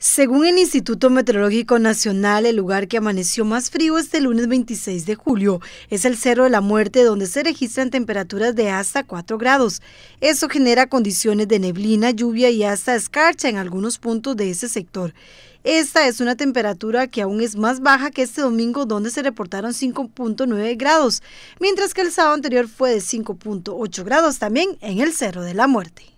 Según el Instituto Meteorológico Nacional, el lugar que amaneció más frío este lunes 26 de julio es el Cerro de la Muerte, donde se registran temperaturas de hasta 4 grados. Eso genera condiciones de neblina, lluvia y hasta escarcha en algunos puntos de ese sector. Esta es una temperatura que aún es más baja que este domingo donde se reportaron 5.9 grados, mientras que el sábado anterior fue de 5.8 grados también en el Cerro de la Muerte.